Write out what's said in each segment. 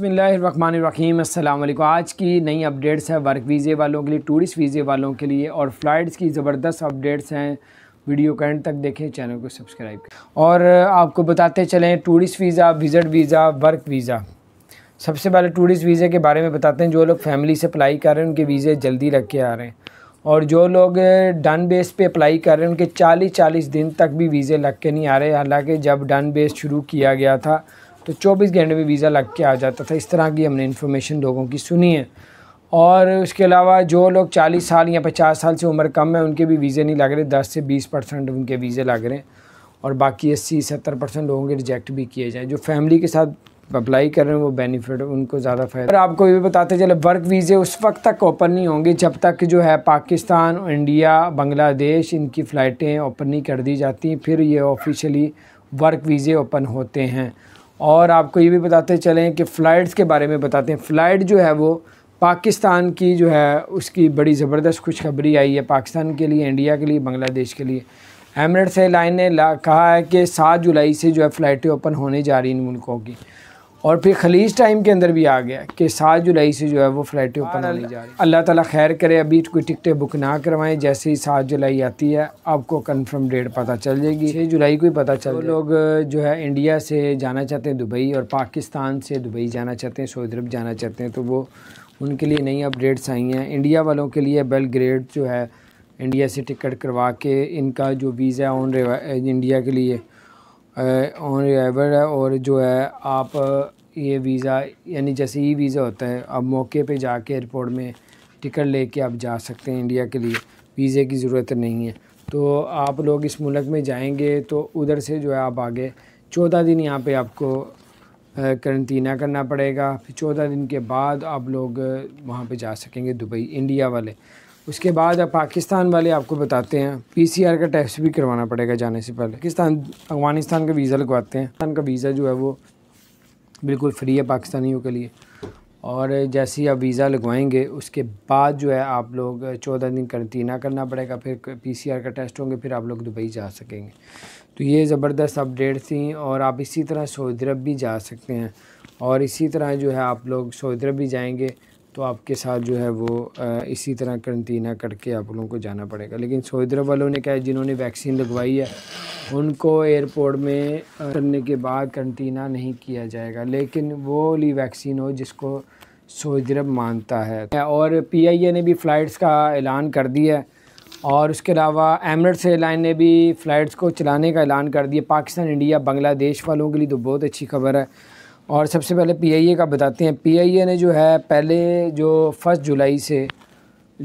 बसमीम अल्लाम आज की नई अपडेट्स है वर्क वीज़े वालों के लिए टूरिस्ट वीज़े वालों के लिए और फ़्लाइट्स की ज़बरदस्त अपडेट्स हैं वीडियो का एंड तक देखें चैनल को सब्सक्राइब करें और आपको बताते चलें tourist visa visit visa work visa सबसे पहले टूरिस्ट वीज़े के बारे में बताते हैं जो लोग फैमिली से अप्लाई कर रहे हैं उनके वीज़े जल्दी लग के आ रहे हैं और जो लोग डन बेस पे अप्लाई कर रहे हैं उनके चालीस चालीस दिन तक भी वीज़े लग के नहीं आ रहे हालांकि जब डन बेस शुरू किया गया था तो 24 घंटे में वीज़ा लग के आ जाता था इस तरह की हमने इन्फॉर्मेशन लोगों की सुनी है और उसके अलावा जो लोग 40 साल या 50 साल से उम्र कम है उनके भी वीज़े नहीं लग रहे 10 से 20 परसेंट उनके वीज़े लग रहे हैं और बाकी अस्सी सत्तर परसेंट लोगों के रिजेक्ट भी किए जाएँ जो फैमिली के साथ अप्लाई कर रहे हैं वो बेनिफिट उनको ज़्यादा फ़ायदा और आपको ये भी बताते चले वर्क वीज़े उस वक्त तक ओपन नहीं होंगे जब तक जो है पाकिस्तान इंडिया बांग्लादेश इनकी फ़्लाइटें ओपन नहीं कर दी जाती फिर ये ऑफिशली वर्क वीज़े ओपन होते हैं और आपको ये भी बताते चलें कि फ़्लाइट्स के बारे में बताते हैं फ़्लाइट जो है वो पाकिस्तान की जो है उसकी बड़ी ज़बरदस्त खुशखबरी आई है पाकिस्तान के लिए इंडिया के लिए बांग्लादेश के लिए एमरेट्स एयरलाइन ने कहा है कि सात जुलाई से जो है फ़्लाइटें ओपन होने जा रही इन मुल्कों की और फिर खलीज टाइम के अंदर भी आ गया कि सात जुलाई से जो है वो फ़्लाइटें ओपन होने जा रही अल्लाह ताला खैर करे अभी कोई टिकटें बुक ना करवाएं जैसे ही सात जुलाई आती है आपको कंफर्म डेट पता चल जाएगी छः जुलाई को ही पता चल तो लोग जो है इंडिया से जाना चाहते हैं दुबई और पाकिस्तान से दुबई जाना चाहते हैं सऊदी अरब जाना चाहते हैं तो वो उनके लिए नई अपडेट्स आई हैं इंडिया वालों के लिए ग्रेड जो है इंडिया से टिकट करवा के इनका जो वीज़ा ऑन इंडिया के लिए ऑन रिवाइवर है और जो है आप ये वीज़ा यानी जैसे ई वीज़ा होता है आप मौके पे जाके एयरपोर्ट में टिकट लेके आप जा सकते हैं इंडिया के लिए वीज़े की ज़रूरत नहीं है तो आप लोग इस मुल्क में जाएंगे तो उधर से जो है आप आगे चौदह दिन यहाँ पे आपको करंतना करना पड़ेगा फिर चौदह दिन के बाद आप लोग वहाँ पे जा सकेंगे दुबई इंडिया वाले उसके बाद अब पाकिस्तान वाले आपको बताते हैं पीसीआर का टेस्ट भी करवाना पड़ेगा जाने से पहले पाकिस्तान अफगानिस्तान का वीज़ा लगवाते हैं पाकिस्तान का वीज़ा जो है वो बिल्कुल फ्री है पाकिस्तानियों के लिए और जैसे ही आप वीज़ा लगवाएंगे उसके बाद जो है आप लोग चौदह दिन करंतना करना पड़ेगा फिर पीसीआर का टेस्ट होंगे फिर आप लोग दुबई जा सकेंगे तो ये ज़बरदस्त अपडेट थी और आप इसी तरह सऊदी अरब भी जा सकते हैं और इसी तरह जो है आप लोग सऊदी अरब भी जाएंगे तो आपके साथ जो है वो इसी तरह करंटीना करके आप लोगों को जाना पड़ेगा लेकिन सऊदी अरब वालों ने कहा जिन्होंने वैक्सीन लगवाई है उनको एयरपोर्ट में करने के बाद करंटीना नहीं किया जाएगा लेकिन वो ली वैक्सीन हो जिसको सऊदी अरब मानता है और पीआईए ने भी फ़्लाइट्स का ऐलान कर दिया है और उसके अलावा एमरट्स एयरलाइन ने भी फ़्लाइट्स को चलाने का ऐलान कर दिया पाकिस्तान इंडिया बांग्लादेश वालों के लिए तो बहुत अच्छी खबर है और सबसे पहले पीआईए का बताते हैं पीआईए ने जो है पहले जो फर्स्ट जुलाई से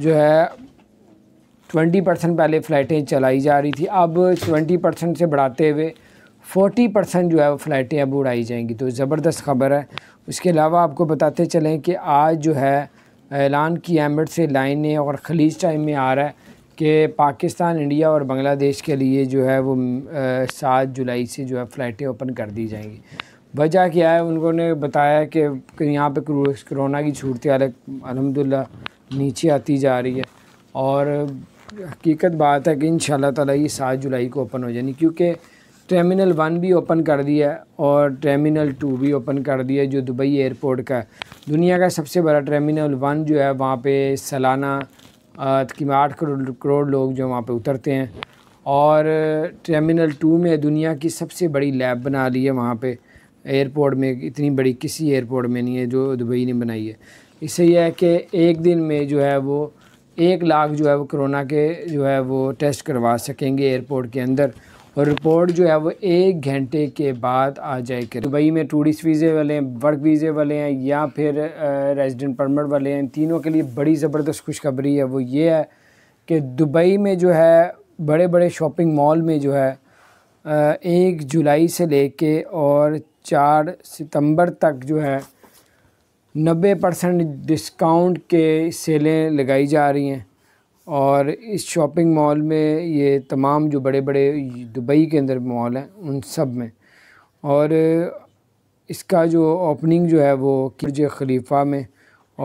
जो है ट्वेंटी परसेंट पहले फ़्लाइटें चलाई जा रही थी अब ट्वेंटी परसेंट से बढ़ाते हुए फोर्टी परसेंट जो है वो फ़्लाइटें अब उड़ाई जाएंगी तो ज़बरदस्त खबर है उसके अलावा आपको बताते चलें कि आज जो है ऐलान किया एमिरेट्स से लाइने और खलीज टाइम में आ रहा है कि पाकिस्तान इंडिया और बांग्लादेश के लिए जो है वो सात जुलाई से जो है फ़्लाइटें ओपन कर दी जाएंगी वजह क्या है उनको ने बताया कि यहाँ पे कोरोना की छूटती हालत अलहमदिल्ला नीचे आती जा रही है और हकीकत बात है कि इन ताला ये सात जुलाई को ओपन हो जानी क्योंकि टर्मिनल वन भी ओपन कर दिया है और टर्मिनल टू भी ओपन कर दिया है जो दुबई एयरपोर्ट का है दुनिया का सबसे बड़ा टर्मिनल वन जो है वहाँ पे सालाना तकरीबन आठ करोड़ करोड़ लोग जो वहाँ पे उतरते हैं और टर्मिनल टू में दुनिया की सबसे बड़ी लैब बना ली है वहाँ पर एयरपोर्ट में इतनी बड़ी किसी एयरपोर्ट में नहीं है जो दुबई ने बनाई है इससे यह है कि एक दिन में जो है वो एक लाख जो है वो कोरोना के जो है वो टेस्ट करवा सकेंगे एयरपोर्ट के अंदर और रिपोर्ट जो है वो एक घंटे के बाद आ जाएगी दुबई में टूरिस्ट वीज़े वाले हैं वर्क वीज़े वाले हैं या फिर रेजिडेंट परमिट वाले हैं तीनों के लिए बड़ी ज़बरदस्त खुशखबरी है वो ये है कि दुबई में जो है बड़े बड़े शॉपिंग मॉल में जो है एक जुलाई से ले कर और चार सितंबर तक जो है नब्बे परसेंट डिस्काउंट के सेलें लगाई जा रही हैं और इस शॉपिंग मॉल में ये तमाम जो बड़े बड़े दुबई के अंदर मॉल हैं उन सब में और इसका जो ओपनिंग जो है वो किर्ज खलीफा में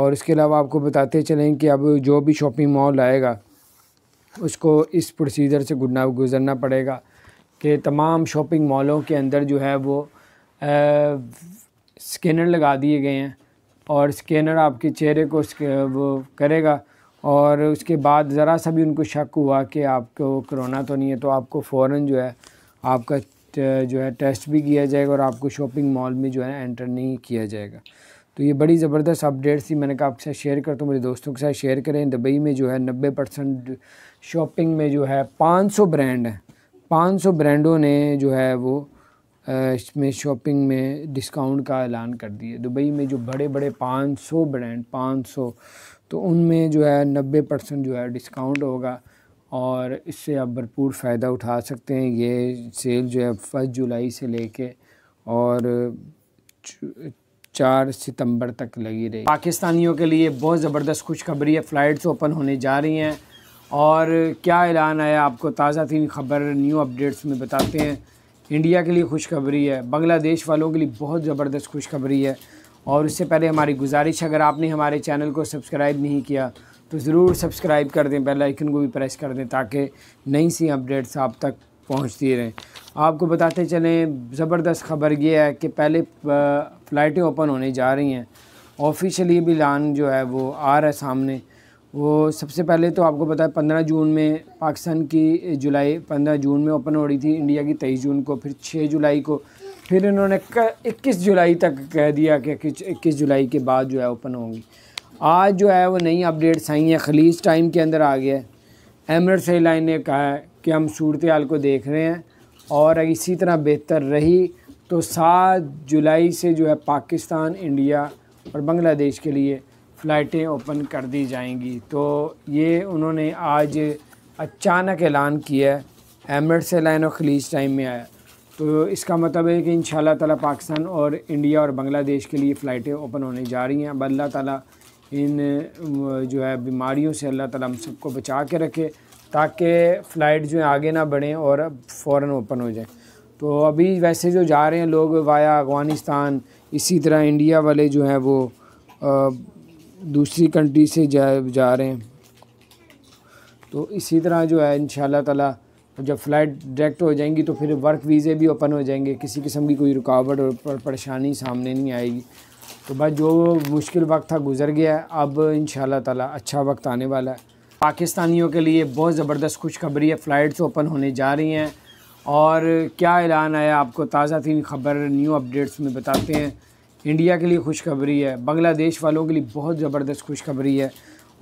और इसके अलावा आपको बताते चलें कि अब जो भी शॉपिंग मॉल आएगा उसको इस प्रोसीजर से गुजरना गुजरना पड़ेगा कि तमाम शॉपिंग मॉलों के अंदर जो है वो स्कैनर लगा दिए गए हैं और स्कैनर आपके चेहरे को वो करेगा और उसके बाद ज़रा सा भी उनको शक हुआ कि आपको कोरोना तो नहीं है तो आपको फ़ौर जो है आपका जो है टेस्ट भी किया जाएगा और आपको शॉपिंग मॉल में जो है एंटर नहीं किया जाएगा तो ये बड़ी ज़बरदस्त अपडेट्स थी मैंने कहा आपके साथ शेयर करता हूँ मेरे दोस्तों के साथ शेयर करें दुबई में जो है नब्बे परसेंट शॉपिंग में जो है पाँच सौ ब्रांड हैं पाँच सौ ब्रांडों ने जो है वो इसमें शॉपिंग में डिस्काउंट का ऐलान कर दिए दुबई में जो बड़े बड़े 500 ब्रांड 500 तो उनमें जो है 90 परसेंट जो है डिस्काउंट होगा और इससे आप भरपूर फ़ायदा उठा सकते हैं ये सेल जो है फर्स्ट जुलाई से लेके और चार सितंबर तक लगी रही पाकिस्तानियों के लिए बहुत ज़बरदस्त खुशखबरी है फ़्लाइट्स ओपन होने जा रही हैं और क्या ऐलान आया आपको ताज़ा तीन खबर न्यू अपडेट्स में बताते हैं इंडिया के लिए खुशखबरी है बांग्लादेश वालों के लिए बहुत ज़बरदस्त खुशखबरी है और उससे पहले हमारी गुजारिश अगर आपने हमारे चैनल को सब्सक्राइब नहीं किया तो ज़रूर सब्सक्राइब कर दें बेल आइकन को भी प्रेस कर दें ताकि नई सी अपडेट्स आप तक पहुँचती रहें आपको बताते चलें ज़बरदस्त खबर ये है कि पहले फ़्लाइटें ओपन होने जा रही हैं ऑफिशली भी लान जो है वो आ रहा है सामने वो सबसे पहले तो आपको पता है पंद्रह जून में पाकिस्तान की जुलाई पंद्रह जून में ओपन हो रही थी इंडिया की तेईस जून को फिर छः जुलाई को फिर इन्होंने इक्कीस जुलाई तक कह दिया कि इक्कीस जुलाई के बाद जो है ओपन होंगी आज जो है वो नई अपडेट्स आई हैं खलीज टाइम के अंदर आ गया है एमरस एयरलाइन ने कहा है कि हम सूरत हाल को देख रहे हैं और इसी तरह बेहतर रही तो सात जुलाई से जो है पाकिस्तान इंडिया और बांग्लादेश के लिए फ़्लाइटें ओपन कर दी जाएंगी तो ये उन्होंने आज अचानक ऐलान किया है से लाइन और खलीज टाइम में आया तो इसका मतलब है कि इन ताला पाकिस्तान और इंडिया और बांग्लादेश के लिए फ़्लाइटें ओपन होने जा रही हैं अब अल्लाह ताला इन जो है बीमारियों से अल्लाह ताला हम सबको बचा के रखे ताकि फ़्लाइट जो है आगे ना बढ़ें और अब फ़ौर ओपन हो जाए तो अभी वैसे जो जा रहे हैं लोग वाया अफ़गानिस्तान इसी तरह इंडिया वाले जो हैं वो दूसरी कंट्री से जा जा रहे हैं तो इसी तरह जो है इन ताला जब फ़्लाइट डायरेक्ट हो जाएंगी तो फिर वर्क वीज़े भी ओपन हो जाएंगे किसी किस्म की कोई रुकावट और परेशानी सामने नहीं आएगी तो बस जो मुश्किल वक्त था गुजर गया है अब इन ताला अच्छा वक्त आने वाला है पाकिस्तानियों के लिए बहुत ज़बरदस्त खुशखबरी है फ़्लाइट्स ओपन होने जा रही हैं और क्या ऐलान आया आपको ताज़ा तीन खबर न्यू अपडेट्स में बताते हैं इंडिया के लिए खुशखबरी है बांग्लादेश वालों के लिए बहुत ज़बरदस्त खुशखबरी है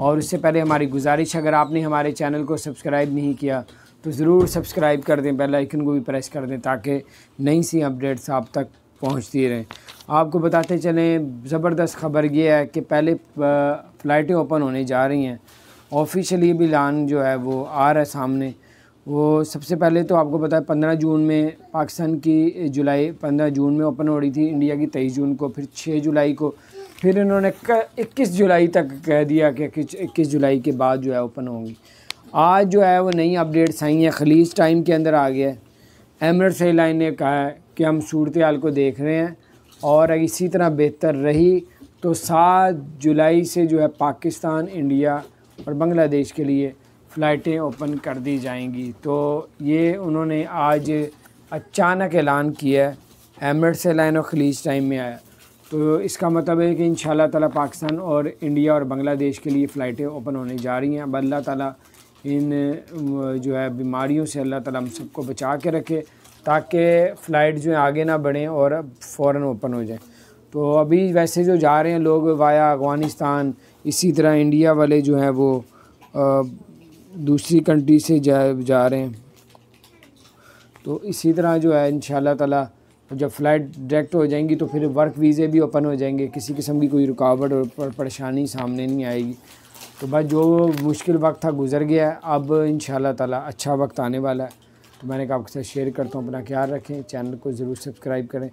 और उससे पहले हमारी गुजारिश अगर आपने हमारे चैनल को सब्सक्राइब नहीं किया तो ज़रूर सब्सक्राइब कर दें बेल आइकन को भी प्रेस कर दें ताकि नई सी अपडेट्स आप तक पहुंचती रहें आपको बताते चलें ज़बरदस्त खबर ये है कि पहले फ़्लाइटें ओपन होने जा रही हैं ऑफिशियली भी लान जो है वो आ रहा है सामने वो सबसे पहले तो आपको पता है पंद्रह जून में पाकिस्तान की जुलाई पंद्रह जून में ओपन हो रही थी इंडिया की तेईस जून को फिर छः जुलाई को फिर इन्होंने इक्कीस जुलाई तक कह दिया कि इक्कीस जुलाई के बाद जो है ओपन होंगी आज जो है वो नई अपडेट्स आई हैं खलीज टाइम के अंदर आ गया है एमरट्स एयरलाइन ने कहा है कि हम सूरत हाल को देख रहे हैं और इसी तरह बेहतर रही तो सात जुलाई से जो है पाकिस्तान इंडिया और बांग्लादेश के लिए फ़्लाइटें ओपन कर दी जाएंगी तो ये उन्होंने आज अचानक ऐलान किया है से लाइन और खलीज टाइम में आया तो इसका मतलब है कि इन ताला पाकिस्तान और इंडिया और बांग्लादेश के लिए फ़्लाइटें ओपन होने जा रही हैं अब अल्लाह ताला इन जो है बीमारियों से अल्लाह ताला हम सबको बचा के रखे ताकि फ़्लाइट जो है आगे ना बढ़ें और अब फ़ौर ओपन हो जाए तो अभी वैसे जो जा रहे हैं लोग वाया अफ़गानिस्तान इसी तरह इंडिया वाले जो हैं वो दूसरी कंट्री से जा जा रहे हैं तो इसी तरह जो है इन ताला जब फ़्लाइट डायरेक्ट हो जाएंगी तो फिर वर्क वीज़े भी ओपन हो जाएंगे किसी किस्म की कोई रुकावट और परेशानी सामने नहीं आएगी तो बस जो मुश्किल वक्त था गुजर गया है अब इन ताला अच्छा वक्त आने वाला है तो मैंने कहा आपके साथ शेयर करता हूँ अपना ख्याल रखें चैनल को ज़रूर सब्सक्राइब करें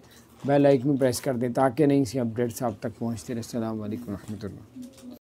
बेल आइकन प्रेस कर दें ताकि नहीं सी अपडेट्स आप तक पहुँचते रहे अल्लाम वरहमल